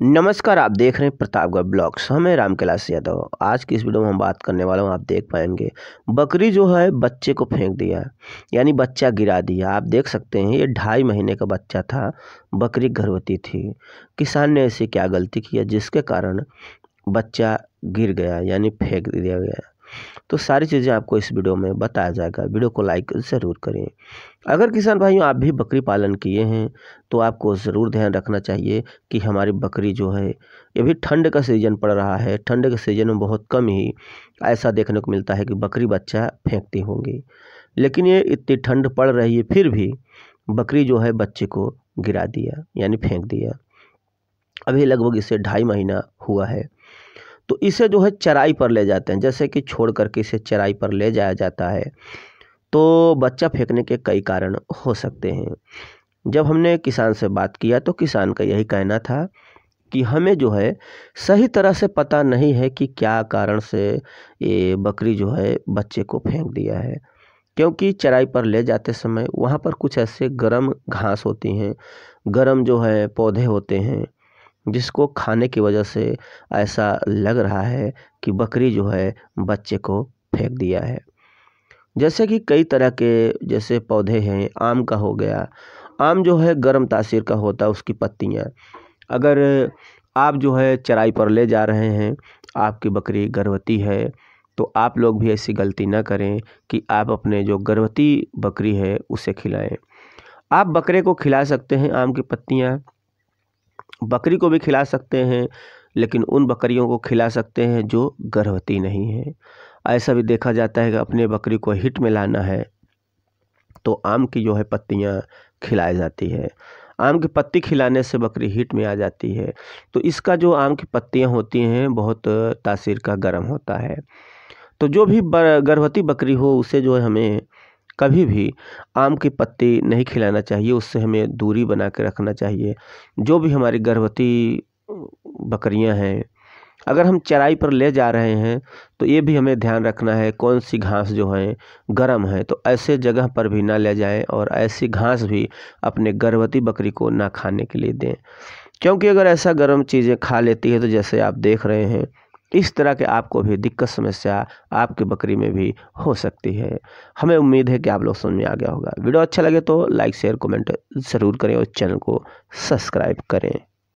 नमस्कार आप देख रहे हैं प्रतापगढ़ ब्लॉग्स हमें कैलाश यादव आज की इस वीडियो में हम बात करने वाला हूँ आप देख पाएंगे बकरी जो है बच्चे को फेंक दिया यानी बच्चा गिरा दिया आप देख सकते हैं ये ढाई महीने का बच्चा था बकरी गर्भवती थी किसान ने ऐसी क्या गलती किया जिसके कारण बच्चा गिर गया यानी फेंक दिया गया तो सारी चीज़ें आपको इस वीडियो में बताया जाएगा वीडियो को लाइक ज़रूर करें अगर किसान भाइयों आप भी बकरी पालन किए हैं तो आपको ज़रूर ध्यान रखना चाहिए कि हमारी बकरी जो है ये भी ठंड का सीज़न पड़ रहा है ठंड के सीज़न में बहुत कम ही ऐसा देखने को मिलता है कि बकरी बच्चा फेंकती होंगी लेकिन ये इतनी ठंड पड़ रही है फिर भी बकरी जो है बच्चे को गिरा दिया यानी फेंक दिया अभी लगभग इसे ढाई महीना हुआ है तो इसे जो है चराई पर ले जाते हैं जैसे कि छोड़ करके इसे चराई पर ले जाया जाता है तो बच्चा फेंकने के कई कारण हो सकते हैं जब हमने किसान से बात किया तो किसान का यही कहना था कि हमें जो है सही तरह से पता नहीं है कि क्या कारण से ये बकरी जो है बच्चे को फेंक दिया है क्योंकि चराई पर ले जाते समय वहाँ पर कुछ ऐसे गर्म घास होती हैं गर्म जो है पौधे होते हैं जिसको खाने की वजह से ऐसा लग रहा है कि बकरी जो है बच्चे को फेंक दिया है जैसे कि कई तरह के जैसे पौधे हैं आम का हो गया आम जो है गर्म तासीर का होता है उसकी पत्तियाँ अगर आप जो है चराई पर ले जा रहे हैं आपकी बकरी गर्भवती है तो आप लोग भी ऐसी गलती ना करें कि आप अपने जो गर्भवती बकरी है उसे खिलाएं आप बकरे को खिला सकते हैं आम की पत्तियाँ बकरी को भी खिला सकते हैं लेकिन उन बकरियों को खिला सकते हैं जो गर्भवती नहीं है ऐसा भी देखा जाता है कि अपने बकरी को हिट में लाना है तो आम की जो है पत्तियाँ खिलाई जाती है आम की पत्ती खिलाने से बकरी हीट में आ जाती है तो इसका जो आम की पत्तियाँ होती हैं बहुत तासीर का गर्म होता है तो जो भी गर्भवती बकरी हो उसे जो है हमें कभी भी आम की पत्ती नहीं खिलाना चाहिए उससे हमें दूरी बना के रखना चाहिए जो भी हमारी गर्भवती बकरियाँ हैं अगर हम चराई पर ले जा रहे हैं तो ये भी हमें ध्यान रखना है कौन सी घास जो है गर्म है तो ऐसे जगह पर भी ना ले जाएं और ऐसी घास भी अपने गर्भवती बकरी को ना खाने के लिए दें क्योंकि अगर ऐसा गर्म चीज़ें खा लेती है तो जैसे आप देख रहे हैं इस तरह के आपको भी दिक्कत समस्या आपकी बकरी में भी हो सकती है हमें उम्मीद है कि आप लोग समझ में आ गया होगा वीडियो अच्छा लगे तो लाइक शेयर कमेंट ज़रूर करें और चैनल को सब्सक्राइब करें